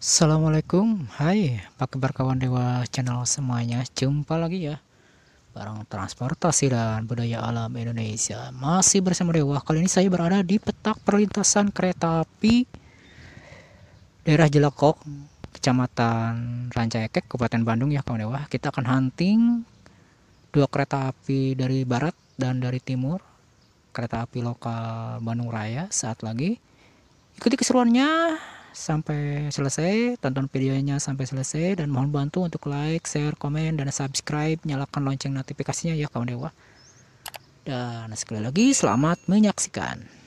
Assalamualaikum, hai apa kabar kawan dewa channel semuanya Jumpa lagi ya Barang transportasi dan budaya alam Indonesia Masih bersama dewa, kali ini saya berada di petak perlintasan kereta api Daerah Jelekok, Kecamatan Rancayakek, Kabupaten Bandung ya kawan dewa Kita akan hunting dua kereta api dari barat dan dari timur Kereta api lokal Bandung Raya saat lagi Ikuti keseruannya sampai selesai, tonton videonya sampai selesai dan mohon bantu untuk like, share, komen dan subscribe, nyalakan lonceng notifikasinya ya kawan dewa. Dan sekali lagi selamat menyaksikan.